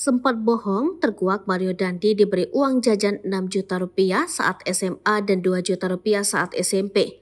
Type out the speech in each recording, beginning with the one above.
sempat bohong terkuak Mario Dandi diberi uang jajan 6 juta rupiah saat SMA dan 2 juta rupiah saat SMP.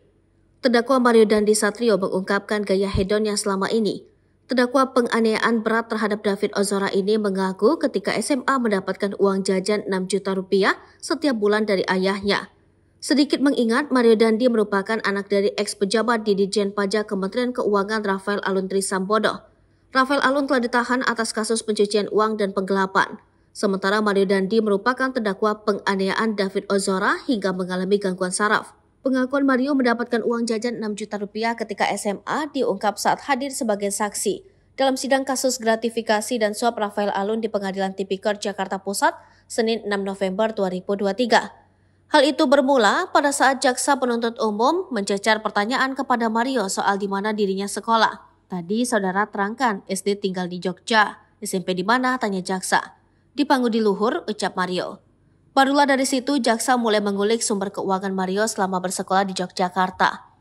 Terdakwa Mario Dandi Satrio mengungkapkan gaya hedonnya selama ini. Terdakwa penganiayaan berat terhadap David Ozora ini mengaku ketika SMA mendapatkan uang jajan 6 juta rupiah setiap bulan dari ayahnya. Sedikit mengingat, Mario Dandi merupakan anak dari ex-pejabat di Dijen Pajak Kementerian Keuangan Rafael Aluntri Sambodo. Rafael Alun telah ditahan atas kasus pencucian uang dan penggelapan. Sementara Mario Dandi merupakan terdakwa penganiayaan David Ozora hingga mengalami gangguan saraf. Pengakuan Mario mendapatkan uang jajan 6 juta rupiah ketika SMA diungkap saat hadir sebagai saksi. Dalam sidang kasus gratifikasi dan suap Rafael Alun di Pengadilan Tipikor Jakarta Pusat, Senin 6 November 2023. Hal itu bermula pada saat jaksa penuntut umum mencecar pertanyaan kepada Mario soal di mana dirinya sekolah. Tadi saudara terangkan SD tinggal di Jogja, SMP di mana tanya jaksa. Di di Luhur, ucap Mario. Barulah dari situ jaksa mulai mengulik sumber keuangan Mario selama bersekolah di Yogyakarta.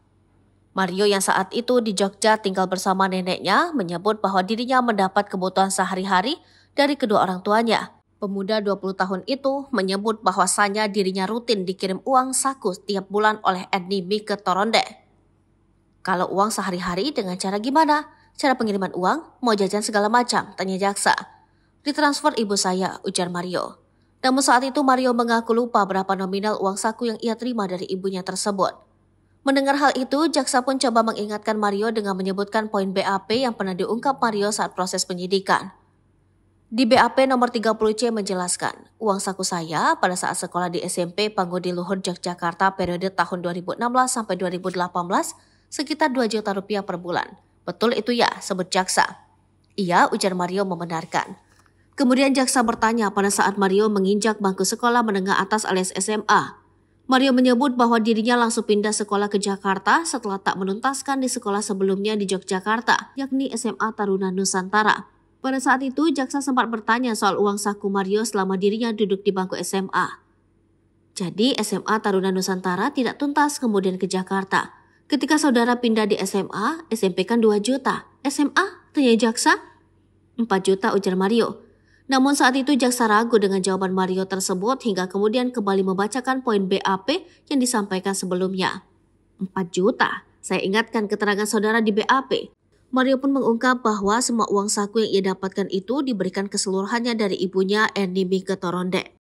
Mario yang saat itu di Jogja tinggal bersama neneknya menyebut bahwa dirinya mendapat kebutuhan sehari-hari dari kedua orang tuanya. Pemuda 20 tahun itu menyebut bahwasanya dirinya rutin dikirim uang saku setiap bulan oleh Mi ke Toronde. Kalau uang sehari-hari dengan cara gimana? Cara pengiriman uang, mau jajan segala macam, tanya jaksa. Ditransfer ibu saya, ujar Mario. Namun saat itu Mario mengaku lupa berapa nominal uang saku yang ia terima dari ibunya tersebut. Mendengar hal itu, jaksa pun coba mengingatkan Mario dengan menyebutkan poin BAP yang pernah diungkap Mario saat proses penyidikan. Di BAP nomor 30C menjelaskan, uang saku saya pada saat sekolah di SMP Panggudi Luhur Yogyakarta periode tahun 2016 sampai 2018 sekitar 2 juta rupiah per bulan. Betul itu ya, sebut jaksa. Iya, ujar Mario membenarkan. Kemudian jaksa bertanya pada saat Mario menginjak bangku sekolah menengah atas alias SMA. Mario menyebut bahwa dirinya langsung pindah sekolah ke Jakarta setelah tak menuntaskan di sekolah sebelumnya di Yogyakarta, yakni SMA Taruna Nusantara. Pada saat itu, jaksa sempat bertanya soal uang saku Mario selama dirinya duduk di bangku SMA. Jadi SMA Taruna Nusantara tidak tuntas kemudian ke Jakarta. Ketika saudara pindah di SMA, SMP kan 2 juta. SMA? Tanya jaksa. 4 juta ujar Mario. Namun saat itu jaksa ragu dengan jawaban Mario tersebut hingga kemudian kembali membacakan poin BAP yang disampaikan sebelumnya. 4 juta. Saya ingatkan keterangan saudara di BAP. Mario pun mengungkap bahwa semua uang saku yang ia dapatkan itu diberikan keseluruhannya dari ibunya Enimi ke Torondek.